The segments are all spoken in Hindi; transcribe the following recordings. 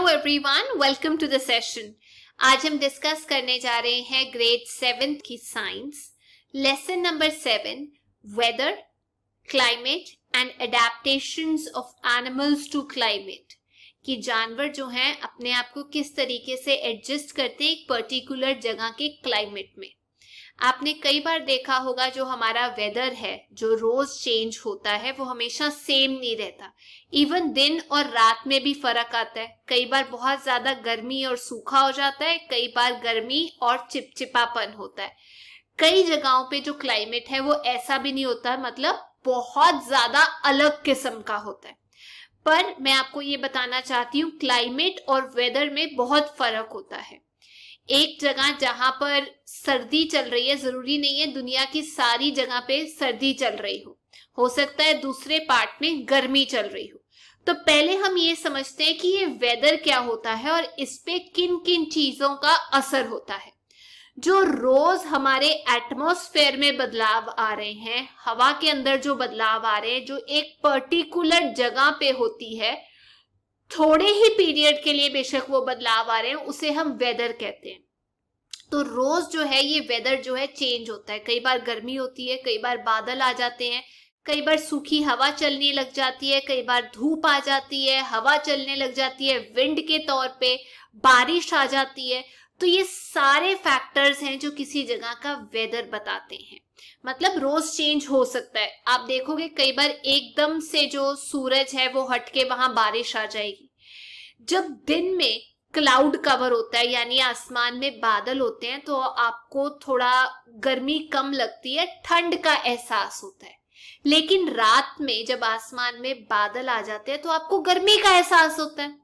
hello everyone welcome to the session आज हम डिस्कस करने जा रहे हैं ग्रेड सेवन की science lesson number seven weather climate and adaptation of animals to climate कि जानवर जो हैं अपने आप को किस तरीके से एडजस्ट करते हैं एक पर्टिकुलर जगह के क्लाइमेट में आपने कई बार देखा होगा जो हमारा वेदर है जो रोज चेंज होता है वो हमेशा सेम नहीं रहता इवन दिन और रात में भी फर्क आता है कई बार बहुत ज्यादा गर्मी और सूखा हो जाता है कई बार गर्मी और चिपचिपापन होता है कई जगहों पे जो क्लाइमेट है वो ऐसा भी नहीं होता मतलब बहुत ज्यादा अलग किस्म का होता है पर मैं आपको ये बताना चाहती हूँ क्लाइमेट और वेदर में बहुत फर्क होता है एक जगह जहां पर सर्दी चल रही है जरूरी नहीं है दुनिया की सारी जगह पे सर्दी चल रही हो हो सकता है दूसरे पार्ट में गर्मी चल रही हो तो पहले हम ये समझते हैं कि ये वेदर क्या होता है और इस पे किन किन चीजों का असर होता है जो रोज हमारे एटमोस्फेयर में बदलाव आ रहे हैं हवा के अंदर जो बदलाव आ रहे हैं जो एक पर्टिकुलर जगह पे होती है थोड़े ही पीरियड के लिए बेशक वो बदलाव आ रहे हैं उसे हम वेदर कहते हैं तो रोज जो है ये वेदर जो है चेंज होता है कई बार गर्मी होती है कई बार बादल आ जाते हैं कई बार सूखी हवा चलने लग जाती है कई बार धूप आ जाती है हवा चलने लग जाती है विंड के तौर पे बारिश आ जाती है तो ये सारे फैक्टर्स हैं जो किसी जगह का वेदर बताते हैं मतलब रोज चेंज हो सकता है आप देखोगे कई बार एकदम से जो सूरज है वो हटके वहां बारिश आ जाएगी जब दिन में क्लाउड कवर होता है यानी आसमान में बादल होते हैं तो आपको थोड़ा गर्मी कम लगती है ठंड का एहसास होता है लेकिन रात में जब आसमान में बादल आ जाते हैं तो आपको गर्मी का एहसास होता है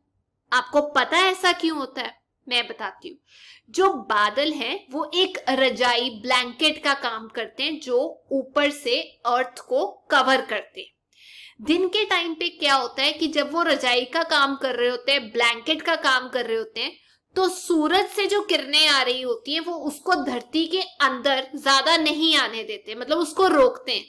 आपको पता है ऐसा क्यों होता है मैं बताती हूँ जो बादल हैं वो एक रजाई ब्लैंकेट का काम करते हैं जो ऊपर से अर्थ को कवर करते हैं दिन के टाइम पे क्या होता है कि जब वो रजाई का काम कर रहे होते हैं ब्लैंकेट का काम कर रहे होते हैं तो सूरज से जो किरणें आ रही होती हैं वो उसको धरती के अंदर ज्यादा नहीं आने देते मतलब उसको रोकते हैं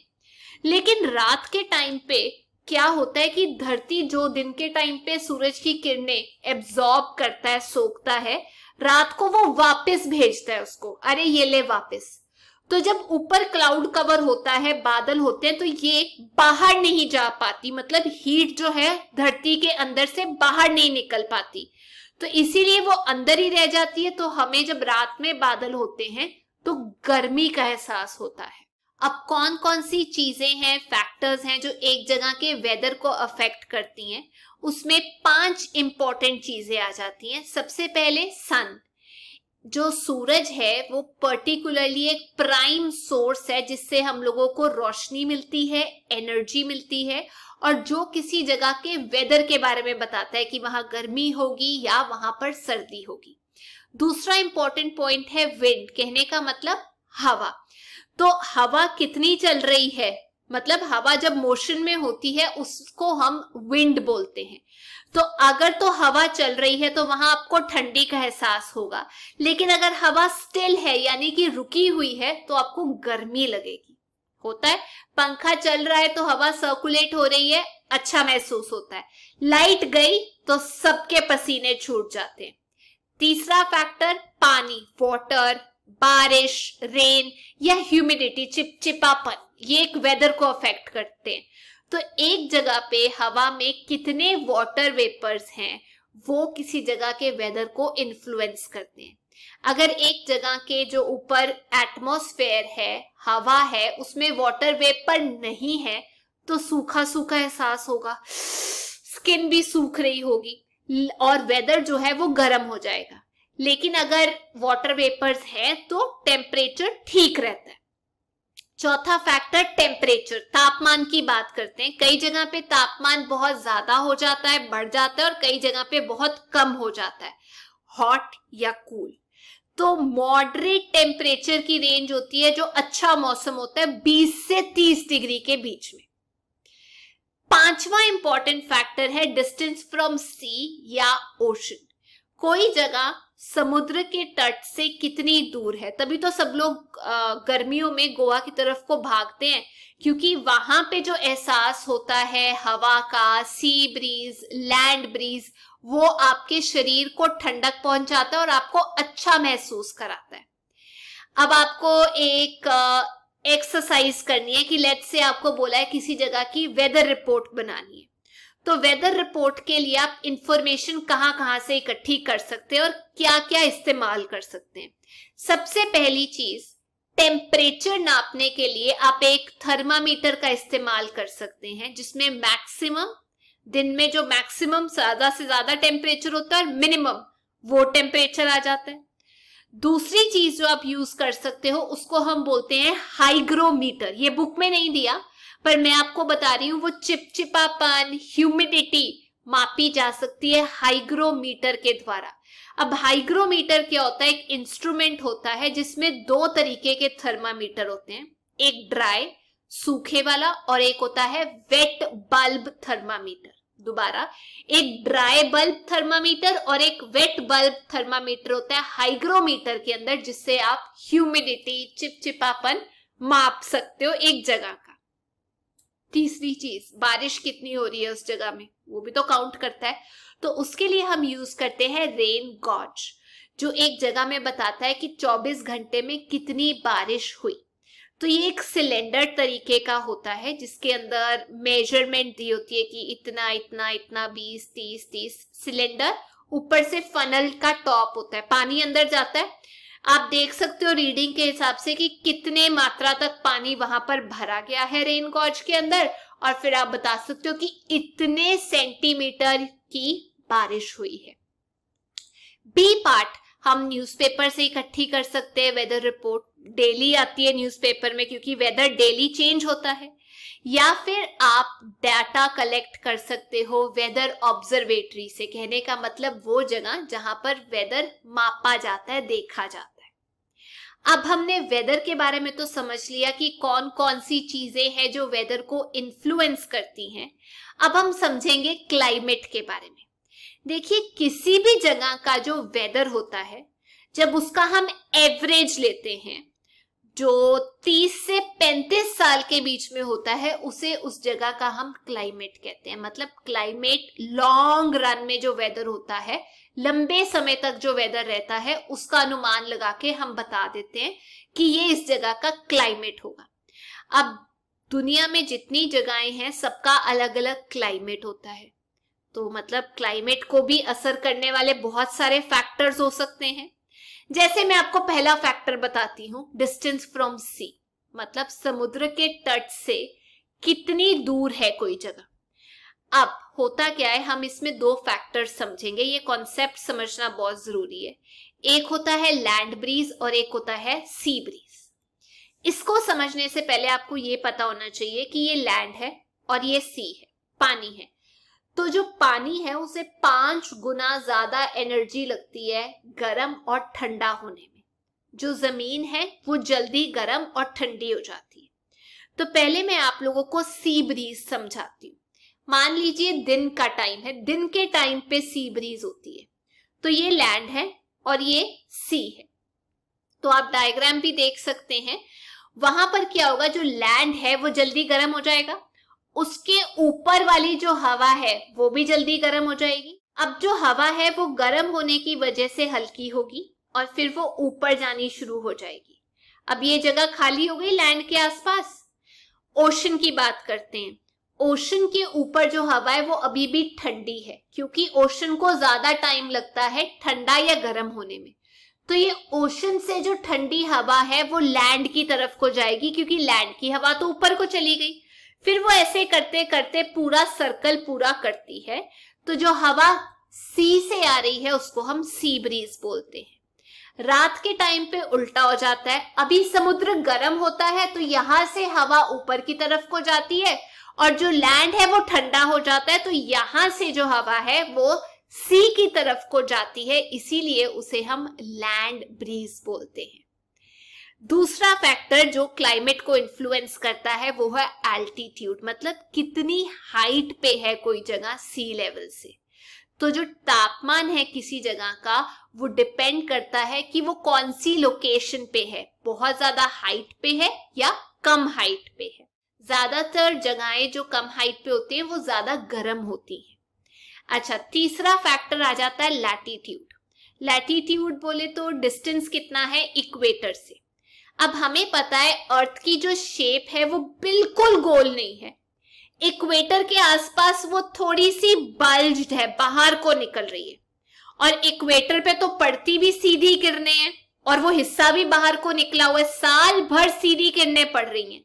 लेकिन रात के टाइम पे क्या होता है कि धरती जो दिन के टाइम पे सूरज की किरणें एब्जॉर्ब करता है सोखता है रात को वो वापस भेजता है उसको अरे ये ले वापस तो जब ऊपर क्लाउड कवर होता है बादल होते हैं तो ये बाहर नहीं जा पाती मतलब हीट जो है धरती के अंदर से बाहर नहीं निकल पाती तो इसीलिए वो अंदर ही रह जाती है तो हमें जब रात में बादल होते हैं तो गर्मी का एहसास होता है अब कौन कौन सी चीजें हैं फैक्टर्स हैं जो एक जगह के वेदर को अफेक्ट करती हैं उसमें पांच इंपॉर्टेंट चीजें आ जाती हैं सबसे पहले सन जो सूरज है वो पर्टिकुलरली एक प्राइम सोर्स है जिससे हम लोगों को रोशनी मिलती है एनर्जी मिलती है और जो किसी जगह के वेदर के बारे में बताता है कि वहां गर्मी होगी या वहां पर सर्दी होगी दूसरा इंपॉर्टेंट पॉइंट है विंड कहने का मतलब हवा तो हवा कितनी चल रही है मतलब हवा जब मोशन में होती है उसको हम विंड बोलते हैं तो अगर तो हवा चल रही है तो वहां आपको ठंडी का एहसास होगा लेकिन अगर हवा स्टिल है यानी कि रुकी हुई है तो आपको गर्मी लगेगी होता है पंखा चल रहा है तो हवा सर्कुलेट हो रही है अच्छा महसूस होता है लाइट गई तो सबके पसीने छूट जाते हैं तीसरा फैक्टर पानी वाटर बारिश रेन या ह्यूमिडिटी चिपचिपापन ये एक वेदर को अफेक्ट करते हैं तो एक जगह पे हवा में कितने वाटर वेपर्स हैं वो किसी जगह के वेदर को इन्फ्लुएंस करते हैं अगर एक जगह के जो ऊपर एटमॉस्फेयर है हवा है उसमें वाटर वेपर नहीं है तो सूखा सूखा एहसास होगा स्किन भी सूख रही होगी और वेदर जो है वो गर्म हो जाएगा लेकिन अगर वाटर वेपर्स है तो टेम्परेचर ठीक रहता है चौथा फैक्टर टेम्परेचर तापमान की बात करते हैं कई जगह पे तापमान बहुत ज्यादा हो जाता है बढ़ जाता है और कई जगह पे बहुत कम हो जाता है हॉट या कूल तो मॉडरेट टेम्परेचर की रेंज होती है जो अच्छा मौसम होता है 20 से 30 डिग्री के बीच में पांचवा इंपॉर्टेंट फैक्टर है डिस्टेंस फ्रॉम सी या ओशन कोई जगह समुद्र के तट से कितनी दूर है तभी तो सब लोग गर्मियों में गोवा की तरफ को भागते हैं क्योंकि वहां पे जो एहसास होता है हवा का सी ब्रीज लैंड ब्रीज वो आपके शरीर को ठंडक पहुंचाता है और आपको अच्छा महसूस कराता है अब आपको एक एक्सरसाइज करनी है कि लेट से आपको बोला है किसी जगह की वेदर रिपोर्ट बनानी है तो वेदर रिपोर्ट के लिए आप इंफॉर्मेशन कहाँ कहाँ से इकट्ठी कर सकते हैं और क्या क्या इस्तेमाल कर सकते हैं सबसे पहली चीज टेम्परेचर नापने के लिए आप एक थर्मामीटर का इस्तेमाल कर सकते हैं जिसमें मैक्सिमम दिन में जो मैक्सिमम ज्यादा से ज्यादा टेम्परेचर होता है और मिनिमम वो टेम्परेचर आ जाता है दूसरी चीज जो आप यूज कर सकते हो उसको हम बोलते हैं हाइग्रोमीटर ये बुक में नहीं दिया पर मैं आपको बता रही हूँ वो चिपचिपापन ह्यूमिडिटी मापी जा सकती है हाइग्रोमीटर के द्वारा अब हाइग्रोमीटर क्या होता है एक इंस्ट्रूमेंट होता है जिसमें दो तरीके के थर्मामीटर होते हैं एक ड्राई सूखे वाला और एक होता है वेट बल्ब थर्मामीटर दोबारा एक ड्राई बल्ब थर्मामीटर और एक वेट बल्ब थर्मामीटर होता है हाइग्रोमीटर के अंदर जिससे आप ह्यूमिडिटी चिपचिपापन माप सकते हो एक जगह तीसरी चीज बारिश कितनी हो रही है उस जगह में वो भी तो काउंट करता है तो उसके लिए हम यूज करते हैं रेन गॉज जो एक जगह में बताता है कि 24 घंटे में कितनी बारिश हुई तो ये एक सिलेंडर तरीके का होता है जिसके अंदर मेजरमेंट दी होती है कि इतना इतना इतना बीस तीस तीस सिलेंडर ऊपर से फनल का टॉप होता है पानी अंदर जाता है आप देख सकते हो रीडिंग के हिसाब से कि कितने मात्रा तक पानी वहां पर भरा गया है रेन गॉज के अंदर और फिर आप बता सकते हो कि इतने सेंटीमीटर की बारिश हुई है बी पार्ट हम न्यूज़पेपर से इकट्ठी कर सकते हैं वेदर रिपोर्ट डेली आती है न्यूज़पेपर में क्योंकि वेदर डेली चेंज होता है या फिर आप डाटा कलेक्ट कर सकते हो वेदर ऑब्जर्वेटरी से कहने का मतलब वो जगह जहां पर वेदर मापा जाता है देखा जाता है अब हमने वेदर के बारे में तो समझ लिया कि कौन कौन सी चीजें हैं जो वेदर को इन्फ्लुएंस करती हैं अब हम समझेंगे क्लाइमेट के बारे में देखिए किसी भी जगह का जो वेदर होता है जब उसका हम एवरेज लेते हैं जो 30 से 35 साल के बीच में होता है उसे उस जगह का हम क्लाइमेट कहते हैं मतलब क्लाइमेट लॉन्ग रन में जो वेदर होता है लंबे समय तक जो वेदर रहता है उसका अनुमान लगा के हम बता देते हैं कि ये इस जगह का क्लाइमेट होगा अब दुनिया में जितनी जगहें हैं सबका अलग अलग क्लाइमेट होता है तो मतलब क्लाइमेट को भी असर करने वाले बहुत सारे फैक्टर्स हो सकते हैं जैसे मैं आपको पहला फैक्टर बताती हूँ डिस्टेंस फ्रॉम सी मतलब समुद्र के तट से कितनी दूर है कोई जगह अब होता क्या है हम इसमें दो फैक्टर समझेंगे ये कॉन्सेप्ट समझना बहुत जरूरी है एक होता है लैंड ब्रीज और एक होता है सी ब्रीज इसको समझने से पहले आपको ये पता होना चाहिए कि ये लैंड है और ये सी है पानी है तो जो पानी है उसे पांच गुना ज्यादा एनर्जी लगती है गर्म और ठंडा होने में जो जमीन है वो जल्दी गर्म और ठंडी हो जाती है तो पहले मैं आप लोगों को सी ब्रीज समझाती हूँ मान लीजिए दिन का टाइम है दिन के टाइम पे सी ब्रीज होती है तो ये लैंड है और ये सी है तो आप डायग्राम भी देख सकते हैं वहां पर क्या होगा जो लैंड है वो जल्दी गर्म हो जाएगा उसके ऊपर वाली जो हवा है वो भी जल्दी गर्म हो जाएगी अब जो हवा है वो गर्म होने की वजह से हल्की होगी और फिर वो ऊपर जानी शुरू हो जाएगी अब ये जगह खाली हो गई लैंड के आसपास ओशन की बात करते हैं ओशन के ऊपर जो हवा है वो अभी भी ठंडी है क्योंकि ओशन को ज्यादा टाइम लगता है ठंडा या गर्म होने में तो ये ओशन से जो ठंडी हवा है वो लैंड की तरफ को जाएगी क्योंकि लैंड की हवा तो ऊपर को चली गई फिर वो ऐसे करते करते पूरा सर्कल पूरा करती है तो जो हवा सी से आ रही है उसको हम सी ब्रीज बोलते हैं रात के टाइम पे उल्टा हो जाता है अभी समुद्र गर्म होता है तो यहां से हवा ऊपर की तरफ को जाती है और जो लैंड है वो ठंडा हो जाता है तो यहां से जो हवा है वो सी की तरफ को जाती है इसीलिए उसे हम लैंड ब्रीज बोलते हैं दूसरा फैक्टर जो क्लाइमेट को इन्फ्लुएंस करता है वो है एल्टीट्यूड मतलब कितनी हाइट पे है कोई जगह सी लेवल से तो जो तापमान है किसी जगह का वो डिपेंड करता है कि वो कौन सी लोकेशन पे है बहुत ज्यादा हाइट पे है या कम हाइट पे है ज्यादातर जगहें जो कम हाइट पे होती हैं वो ज्यादा गर्म होती हैं अच्छा तीसरा फैक्टर आ जाता है लैटीट्यूड लैटीट्यूड बोले तो डिस्टेंस कितना है इक्वेटर से अब हमें पता है अर्थ की जो शेप है वो बिल्कुल गोल नहीं है इक्वेटर के आसपास वो थोड़ी सी बल्ज है बाहर को निकल रही है और इक्वेटर पे तो पड़ती भी सीधी किरने हैं और वो हिस्सा भी बाहर को निकला हुआ है साल भर सीधी किरने पड़ रही हैं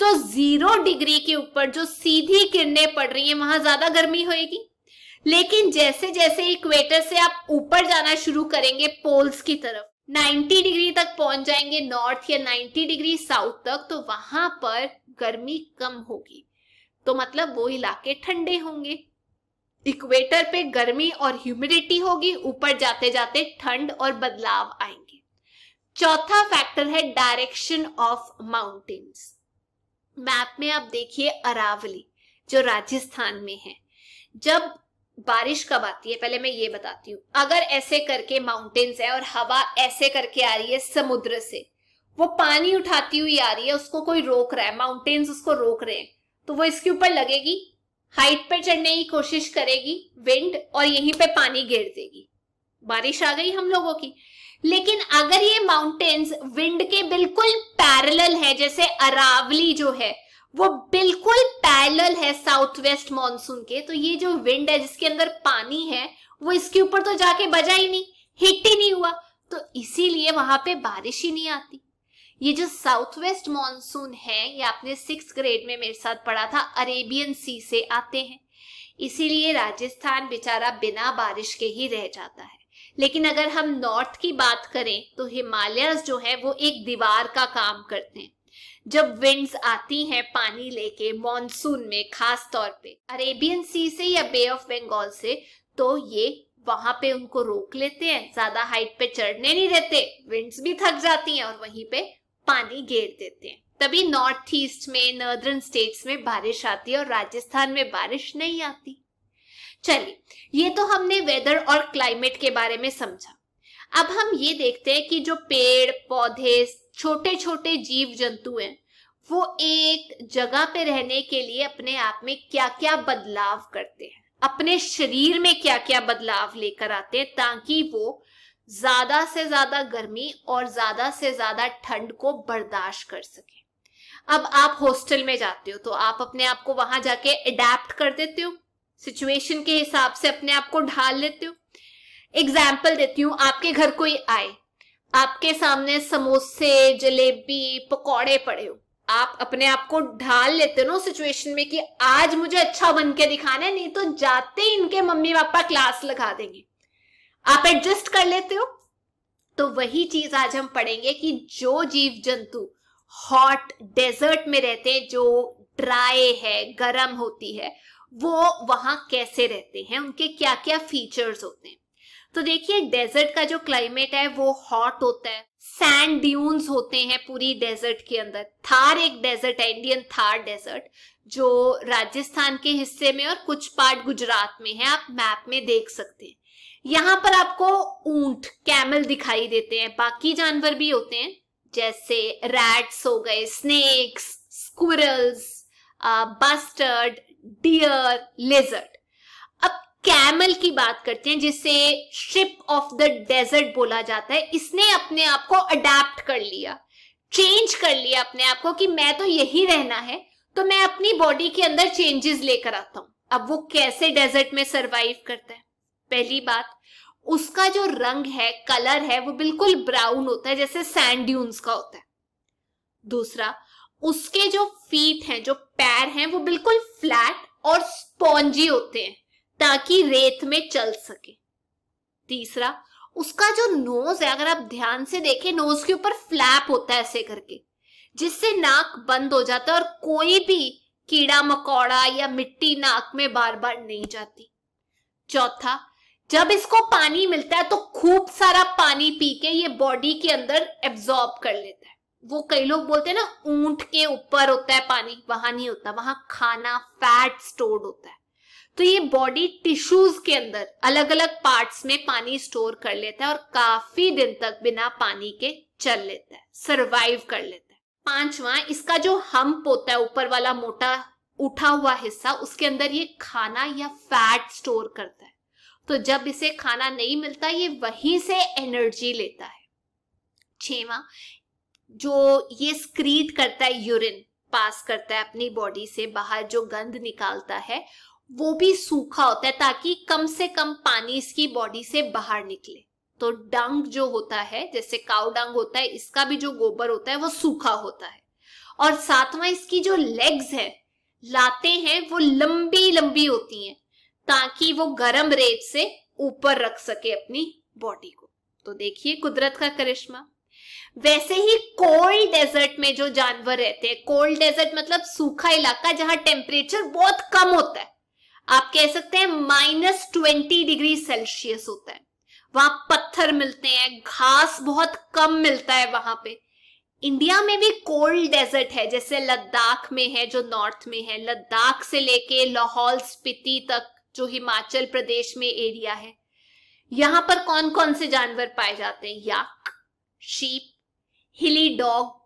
तो जीरो डिग्री के ऊपर जो सीधी किरने पड़ रही हैं वहां ज्यादा गर्मी होगी लेकिन जैसे जैसे इक्वेटर से आप ऊपर जाना शुरू करेंगे पोल्स की तरफ 90 डिग्री तक पहुंच जाएंगे नॉर्थ या 90 डिग्री साउथ तक तो वहां पर गर्मी कम होगी तो मतलब वो इलाके ठंडे होंगे इक्वेटर पे गर्मी और ह्यूमिडिटी होगी ऊपर जाते जाते ठंड और बदलाव आएंगे चौथा फैक्टर है डायरेक्शन ऑफ माउंटेन्स मैप में आप देखिए अरावली जो राजस्थान में है जब बारिश कब आती है पहले मैं ये बताती हूँ अगर ऐसे करके माउंटेन्स है और हवा ऐसे करके आ रही है समुद्र से वो पानी उठाती हुई आ रही है उसको कोई रोक रहा है माउंटेन्स उसको रोक रहे हैं तो वो इसके ऊपर लगेगी हाइट पे चढ़ने की कोशिश करेगी विंड और यहीं पे पानी गिर देगी बारिश आ गई हम लोगों की लेकिन अगर ये माउंटेन्स विंड के बिल्कुल पैरेलल है जैसे अरावली जो है वो बिल्कुल पैरेलल है साउथ वेस्ट मानसून के तो ये जो विंड है जिसके अंदर पानी है वो इसके ऊपर तो जाके बजा ही नहीं हिट ही नहीं हुआ तो इसीलिए वहां पे बारिश ही नहीं आती ये जो साउथ वेस्ट मानसून है ये आपने सिक्स ग्रेड में मेरे साथ पढ़ा था अरेबियन सी से आते हैं इसीलिए राजस्थान बेचारा बिना बारिश के ही रह जाता है लेकिन अगर हम नॉर्थ की बात करें तो हिमालयस जो है वो एक दीवार का काम करते हैं जब विंड्स आती हैं पानी लेके मॉनसून में खास तौर पे अरेबियन सी से या बे ऑफ बंगाल से तो ये वहां पे उनको रोक लेते हैं ज्यादा हाइट पे चढ़ने नहीं देते विंड्स भी थक जाती हैं और वहीं पे पानी घेर देते हैं तभी नॉर्थ ईस्ट में नॉर्दर्न स्टेट्स में बारिश आती है और राजस्थान में बारिश नहीं आती चलिए ये तो हमने वेदर और क्लाइमेट के बारे में समझा अब हम ये देखते हैं कि जो पेड़ पौधे छोटे छोटे जीव जंतु हैं वो एक जगह पे रहने के लिए अपने आप में क्या क्या बदलाव करते हैं अपने शरीर में क्या क्या बदलाव लेकर आते हैं ताकि वो ज्यादा से ज्यादा गर्मी और ज्यादा से ज्यादा ठंड को बर्दाश्त कर सके अब आप हॉस्टल में जाते हो तो आप अपने आप को वहां जाके अडेप्ट कर देते हो सिचुएशन के हिसाब से अपने आप को ढाल लेते हो एग्जाम्पल देती हूँ आपके घर कोई आए आपके सामने समोसे जलेबी पकौड़े पड़े हो आप अपने आप को ढाल लेते हो ना सिचुएशन में कि आज मुझे अच्छा बन के दिखाना है नहीं तो जाते ही इनके मम्मी पापा क्लास लगा देंगे आप एडजस्ट कर लेते हो तो वही चीज आज हम पढ़ेंगे कि जो जीव जंतु हॉट डेजर्ट में रहते हैं जो ड्राई है गर्म होती है वो वहां कैसे रहते हैं उनके क्या क्या फीचर्स होते हैं तो देखिए डेजर्ट का जो क्लाइमेट है वो हॉट होता है सैंड ड्यून्स होते हैं पूरी डेजर्ट के अंदर थार एक डेजर्ट है इंडियन थार डेजर्ट जो राजस्थान के हिस्से में और कुछ पार्ट गुजरात में है आप मैप में देख सकते हैं यहाँ पर आपको ऊंट कैमल दिखाई देते हैं बाकी जानवर भी होते हैं जैसे रैट्स हो गए snakes squirrels bustard deer lizard camel की बात करते हैं जिसे शिप ऑफ द डेजर्ट बोला जाता है इसने अपने आप को अडेप्ट कर लिया चेंज कर लिया अपने आप को कि मैं तो यही रहना है तो मैं अपनी बॉडी के अंदर चेंजेस लेकर आता हूं अब वो कैसे डेजर्ट में सरवाइव करता है पहली बात उसका जो रंग है कलर है वो बिल्कुल ब्राउन होता है जैसे सैंड्यून्स का होता है दूसरा उसके जो फीट हैं जो पैर हैं वो बिल्कुल फ्लैट और स्पॉन्जी होते हैं ताकि रेत में चल सके तीसरा उसका जो नोज है अगर आप ध्यान से देखें नोज के ऊपर फ्लैप होता है ऐसे करके जिससे नाक बंद हो जाता है और कोई भी कीड़ा मकोड़ा या मिट्टी नाक में बार बार नहीं जाती चौथा जब इसको पानी मिलता है तो खूब सारा पानी पी के ये बॉडी के अंदर एब्जॉर्ब कर लेता है वो कई लोग बोलते हैं ना ऊंट के ऊपर होता है पानी वहां नहीं होता वहां खाना फैट स्टोर्ड होता है तो ये बॉडी टिश्यूज के अंदर अलग अलग पार्ट्स में पानी स्टोर कर लेता है और काफी दिन तक बिना पानी के चल लेता है सरवाइव कर लेता है पांचवा इसका जो हम्प होता है ऊपर वाला मोटा उठा हुआ हिस्सा उसके अंदर ये खाना या फैट स्टोर करता है तो जब इसे खाना नहीं मिलता ये वहीं से एनर्जी लेता है छवा जो ये स्क्रीट करता है यूरिन पास करता है अपनी बॉडी से बाहर जो गंध निकालता है वो भी सूखा होता है ताकि कम से कम पानी इसकी बॉडी से बाहर निकले तो डंग जो होता है जैसे काउ डंग होता है इसका भी जो गोबर होता है वो सूखा होता है और सातवां इसकी जो लेग्स है लाते हैं वो लंबी लंबी होती हैं ताकि वो गर्म रेत से ऊपर रख सके अपनी बॉडी को तो देखिए कुदरत का करिश्मा वैसे ही कोल्ड डेजर्ट में जो जानवर रहते हैं कोल्ड डेजर्ट मतलब सूखा इलाका जहां टेम्परेचर बहुत कम होता है आप कह सकते हैं माइनस ट्वेंटी डिग्री सेल्सियस होता है वहां पत्थर मिलते हैं घास बहुत कम मिलता है वहां पे इंडिया में भी कोल्ड डेजर्ट है जैसे लद्दाख में है जो नॉर्थ में है लद्दाख से लेके लाहौल स्पीति तक जो हिमाचल प्रदेश में एरिया है यहां पर कौन कौन से जानवर पाए जाते हैं yak sheep hilly dog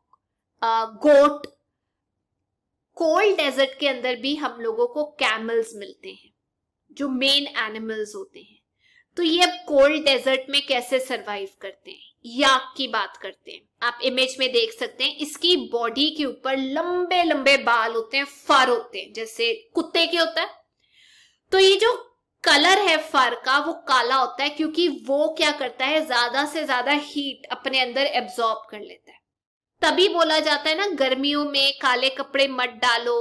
goat cold desert के अंदर भी हम लोगों को कैमल्स मिलते हैं जो मेन एनिमल्स होते हैं तो ये अब कोल्ड डेजर्ट में कैसे सरवाइव करते हैं याक की बात करते हैं आप इमेज में देख सकते हैं इसकी बॉडी के ऊपर लंबे लंबे बाल होते हैं फर होते हैं जैसे कुत्ते के होता है तो ये जो कलर है फर का वो काला होता है क्योंकि वो क्या करता है ज्यादा से ज्यादा हीट अपने अंदर एब्जॉर्ब कर लेता है तभी बोला जाता है ना गर्मियों में काले कपड़े मत डालो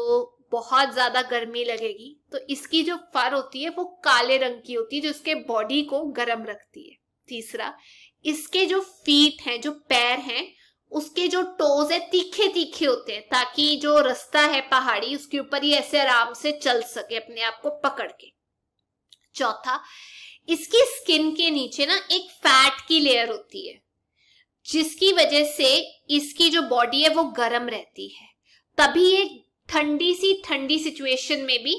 बहुत ज्यादा गर्मी लगेगी तो इसकी जो फर होती है वो काले रंग की होती है जो इसके बॉडी को गर्म रखती है तीसरा इसके जो फीट हैं जो पैर हैं उसके जो टोज है तीखे तीखे होते हैं ताकि जो रास्ता है पहाड़ी उसके ऊपर ही ऐसे आराम से चल सके अपने आप को पकड़ के चौथा इसकी स्किन के नीचे ना एक फैट की लेयर होती है जिसकी वजह से इसकी जो बॉडी है वो गर्म रहती है तभी ये ठंडी सी ठंडी सिचुएशन में भी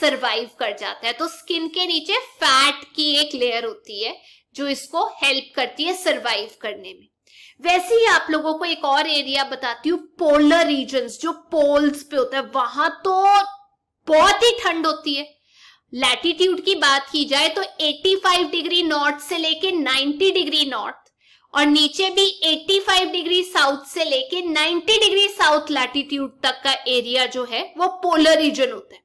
सरवाइव कर जाता है तो स्किन के नीचे फैट की एक लेयर होती है जो इसको हेल्प करती है सरवाइव करने में वैसे ही आप लोगों को एक और एरिया बताती हूँ पोलर रीजन जो पोल्स पे होता है वहां तो बहुत ही ठंड होती है लैटिट्यूड की बात की जाए तो 85 डिग्री नॉर्थ से लेके 90 डिग्री नॉर्थ और नीचे भी 85 डिग्री साउथ से लेके 90 डिग्री साउथ लैटिट्यूड तक का एरिया जो है वो पोलर रीजन होता है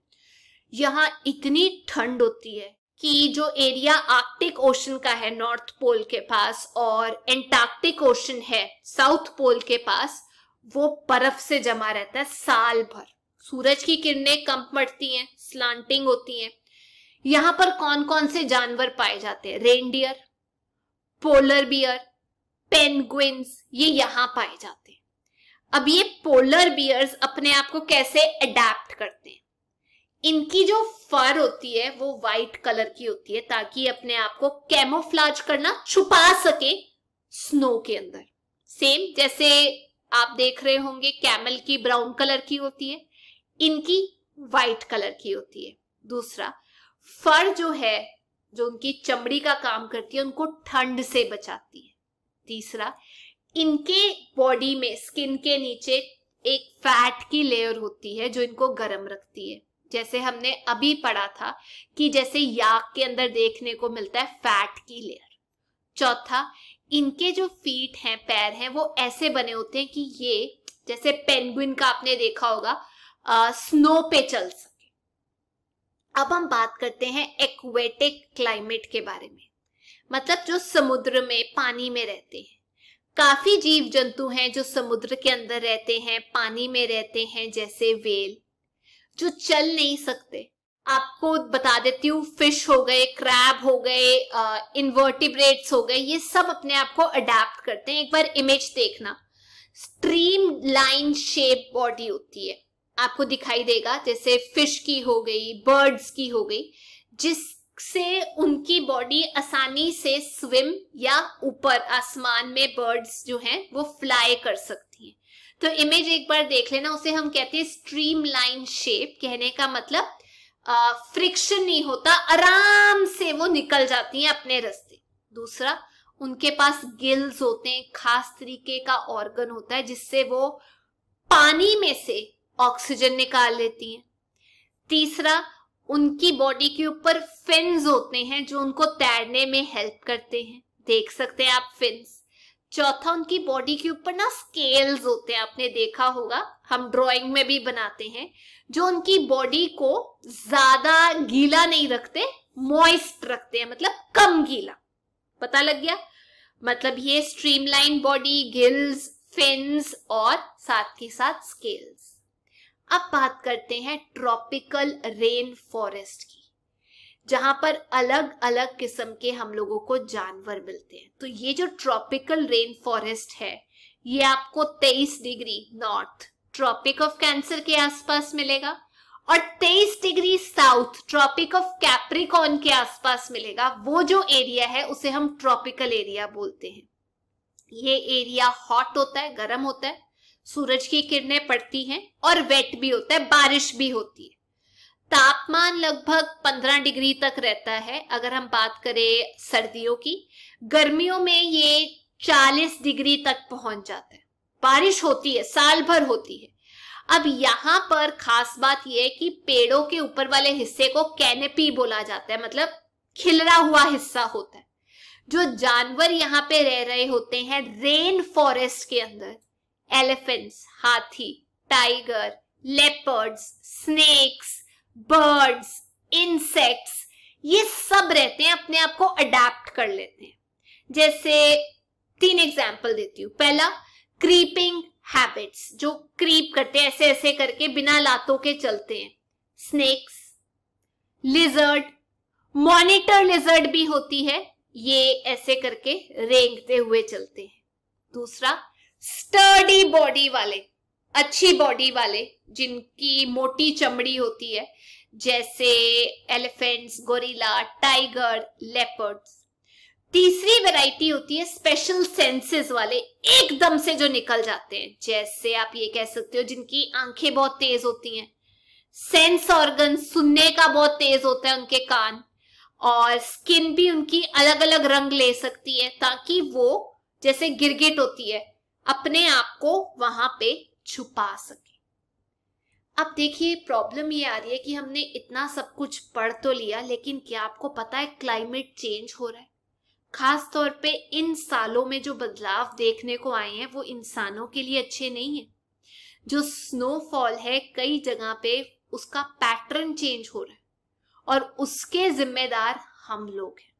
यहाँ इतनी ठंड होती है कि जो एरिया आर्कटिक ओशन का है नॉर्थ पोल के पास और एंटार्क्टिक ओशन है साउथ पोल के पास वो बर्फ से जमा रहता है साल भर सूरज की किरणें कम पड़ती हैं स्लांटिंग होती हैं यहाँ पर कौन कौन से जानवर पाए जाते हैं रेनडियर पोलर बियर पेंगुइन्स ये यहां पाए जाते हैं अब ये पोलर बियर्स अपने आप को कैसे अडेप्ट करते हैं इनकी जो फर होती है वो व्हाइट कलर की होती है ताकि अपने आप को कैमोफ्लाज करना छुपा सके स्नो के अंदर सेम जैसे आप देख रहे होंगे कैमल की ब्राउन कलर की होती है इनकी व्हाइट कलर की होती है दूसरा फर जो है जो उनकी चमड़ी का काम करती है उनको ठंड से बचाती है तीसरा इनके बॉडी में स्किन के नीचे एक फैट की लेयर होती है जो इनको गर्म रखती है जैसे हमने अभी पढ़ा था कि जैसे याक के अंदर देखने को मिलता है फैट की लेयर चौथा इनके जो फीट हैं पैर हैं वो ऐसे बने होते हैं कि ये जैसे पेंगुइन का आपने देखा होगा आ, स्नो पे चल सके अब हम बात करते हैं एक्वेटिक क्लाइमेट के बारे में मतलब जो समुद्र में पानी में रहते हैं काफी जीव जंतु हैं जो समुद्र के अंदर रहते हैं पानी में रहते हैं जैसे वेल जो चल नहीं सकते आपको बता देती हूँ फिश हो गए क्रैब हो गए इन्वर्टिब्रेट्स हो गए ये सब अपने आप को अडेप्ट करते हैं एक बार इमेज देखना स्ट्रीम लाइन शेप बॉडी होती है आपको दिखाई देगा जैसे फिश की हो गई बर्ड्स की हो गई जिस से उनकी बॉडी आसानी से स्विम या ऊपर आसमान में बर्ड्स जो हैं वो फ्लाई कर सकती हैं तो इमेज एक बार देख लेना उसे हम कहते हैं स्ट्रीम शेप कहने का मतलब फ्रिक्शन नहीं होता आराम से वो निकल जाती हैं अपने रास्ते दूसरा उनके पास गिल्स होते हैं खास तरीके का ऑर्गन होता है जिससे वो पानी में से ऑक्सीजन निकाल लेती हैं तीसरा उनकी बॉडी के ऊपर फिन्स होते हैं जो उनको तैरने में हेल्प करते हैं देख सकते हैं आप फिन्स चौथा उनकी बॉडी के ऊपर ना स्केल्स होते हैं आपने देखा होगा हम ड्राइंग में भी बनाते हैं जो उनकी बॉडी को ज्यादा गीला नहीं रखते मॉइस्ट रखते हैं मतलब कम गीला पता लग गया मतलब ये स्ट्रीमलाइन बॉडी गिल्स फिन्स और साथ के साथ स्केल्स अब बात करते हैं ट्रॉपिकल रेन फॉरेस्ट की जहां पर अलग अलग किस्म के हम लोगों को जानवर मिलते हैं तो ये जो ट्रॉपिकल रेन फॉरेस्ट है ये आपको 23 degree north Tropic of Cancer के आसपास मिलेगा और 23 degree south Tropic of Capricorn के आसपास मिलेगा वो जो एरिया है उसे हम ट्रॉपिकल एरिया बोलते हैं ये एरिया हॉट होता है गर्म होता है सूरज की किरणें पड़ती हैं और वेट भी होता है बारिश भी होती है तापमान लगभग 15 डिग्री तक रहता है अगर हम बात करें सर्दियों की गर्मियों में ये 40 डिग्री तक पहुंच जाता है बारिश होती है साल भर होती है अब यहां पर खास बात यह है कि पेड़ों के ऊपर वाले हिस्से को कैनेपी बोला जाता है मतलब खिलरा हुआ हिस्सा होता है जो जानवर यहाँ पे रह रहे होते हैं रेन फॉरेस्ट के अंदर elephants, hathi, tiger, leopards, snakes, birds, insects ये सब रहते हैं अपने आप को अडेप्ट कर लेते हैं जैसे तीन एग्जाम्पल देती हूँ पहला क्रीपिंग हैबिट्स जो क्रीप करते हैं ऐसे ऐसे करके बिना लातों के चलते हैं स्नेक्स लिजर्ड मॉनिटर लिजर्ड भी होती है ये ऐसे करके रेंगते हुए चलते हैं दूसरा स्टर्डी बॉडी वाले अच्छी बॉडी वाले जिनकी मोटी चमड़ी होती है जैसे एलिफेंट्स गोरिला टाइगर लेपर्ड्स तीसरी वैरायटी होती है स्पेशल सेंसेस वाले एकदम से जो निकल जाते हैं जैसे आप ये कह सकते हो जिनकी आंखें बहुत तेज होती हैं सेंस ऑर्गन सुनने का बहुत तेज होता है उनके कान और स्किन भी उनकी अलग अलग रंग ले सकती है ताकि वो जैसे गिरगिट होती है अपने आप को वहां पे छुपा सके अब देखिए प्रॉब्लम ये आ रही है कि हमने इतना सब कुछ पढ़ तो लिया लेकिन क्या आपको पता है क्लाइमेट चेंज हो रहा है खास तौर पे इन सालों में जो बदलाव देखने को आए हैं वो इंसानों के लिए अच्छे नहीं है जो स्नोफॉल है कई जगह पे उसका पैटर्न चेंज हो रहा है और उसके जिम्मेदार हम लोग हैं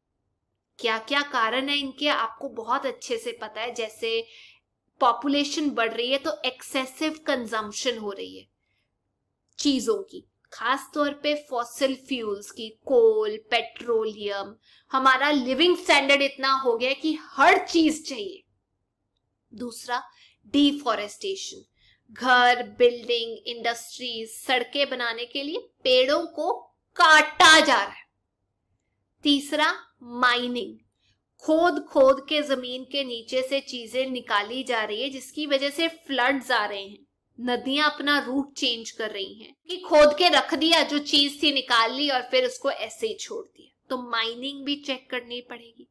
क्या क्या कारण है इनके आपको बहुत अच्छे से पता है जैसे पॉपुलेशन बढ़ रही है तो एक्सेसिव कंजम्पशन हो रही है चीजों की खास तौर पे फॉसिल फ्यूल्स की कोल पेट्रोलियम हमारा लिविंग स्टैंडर्ड इतना हो गया कि हर चीज चाहिए दूसरा डिफॉरेस्टेशन घर बिल्डिंग इंडस्ट्रीज सड़कें बनाने के लिए पेड़ों को काटा जा रहा है तीसरा माइनिंग खोद खोद के जमीन के नीचे से चीजें निकाली जा रही है जिसकी वजह से फ्लड्स आ रहे हैं नदियां अपना रूट चेंज कर रही हैं कि खोद के रख दिया जो चीज थी निकाल ली और फिर उसको ऐसे ही छोड़ दिया तो माइनिंग भी चेक करनी पड़ेगी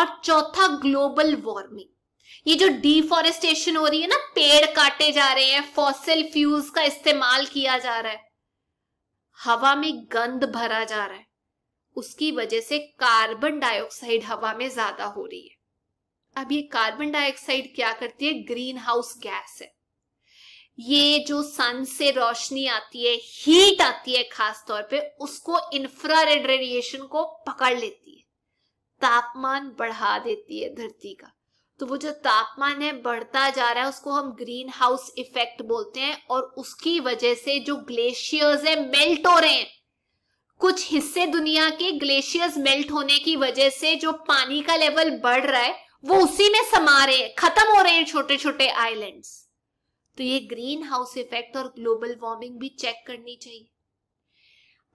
और चौथा ग्लोबल वार्मिंग ये जो डिफॉरेस्टेशन हो रही है ना पेड़ काटे जा रहे हैं फॉसिल फ्यूज का इस्तेमाल किया जा रहा है हवा में गंद भरा जा रहा है उसकी वजह से कार्बन डाइऑक्साइड हवा में ज्यादा हो रही है अब ये कार्बन डाइऑक्साइड क्या करती है ग्रीन हाउस गैस है ये जो सन से रोशनी आती है हीट आती है खास तौर पे उसको इंफ्रा रेडिएशन को पकड़ लेती है तापमान बढ़ा देती है धरती का तो वो जो तापमान है बढ़ता जा रहा है उसको हम ग्रीन हाउस इफेक्ट बोलते हैं और उसकी वजह से जो ग्लेशियर्स है मेल्ट हो रहे हैं कुछ हिस्से दुनिया के ग्लेशियर्स मेल्ट होने की वजह से जो पानी का लेवल बढ़ रहा है वो उसी में समा रहे हैं खत्म हो रहे हैं छोटे छोटे आइलैंड्स तो ये ग्रीन हाउस इफेक्ट और ग्लोबल वार्मिंग भी चेक करनी चाहिए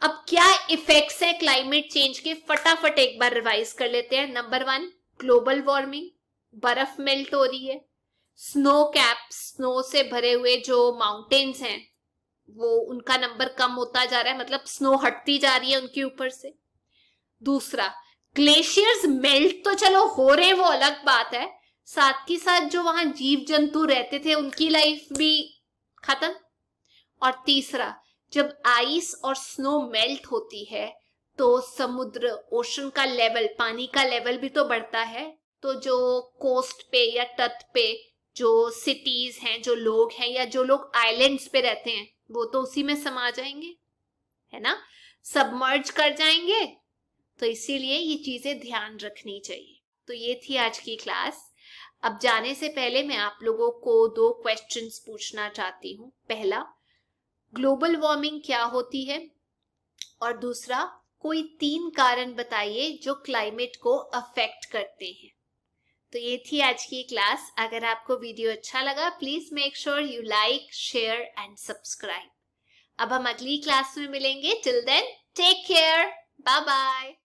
अब क्या इफेक्ट्स है क्लाइमेट चेंज के फटाफट एक बार रिवाइज कर लेते हैं नंबर वन ग्लोबल वार्मिंग बर्फ मेल्ट हो रही है स्नो कैप स्नो से भरे हुए जो माउंटेन्स हैं वो उनका नंबर कम होता जा रहा है मतलब स्नो हटती जा रही है उनके ऊपर से दूसरा ग्लेशियर्स मेल्ट तो चलो हो रहे वो अलग बात है साथ ही साथ जो वहां जीव जंतु रहते थे उनकी लाइफ भी खत्म और तीसरा जब आइस और स्नो मेल्ट होती है तो समुद्र ओशन का लेवल पानी का लेवल भी तो बढ़ता है तो जो कोस्ट पे या तट पे जो सिटीज हैं जो लोग हैं या जो लोग आइलैंड्स पे रहते हैं वो तो उसी में समा जाएंगे है ना सबमर्ज कर जाएंगे तो इसीलिए ये चीजें ध्यान रखनी चाहिए तो ये थी आज की क्लास अब जाने से पहले मैं आप लोगों को दो क्वेश्चंस पूछना चाहती हूँ पहला ग्लोबल वार्मिंग क्या होती है और दूसरा कोई तीन कारण बताइए जो क्लाइमेट को अफेक्ट करते हैं तो ये थी आज की क्लास अगर आपको वीडियो अच्छा लगा please make sure you like share and subscribe अब हम अगली क्लास में मिलेंगे till then take care bye bye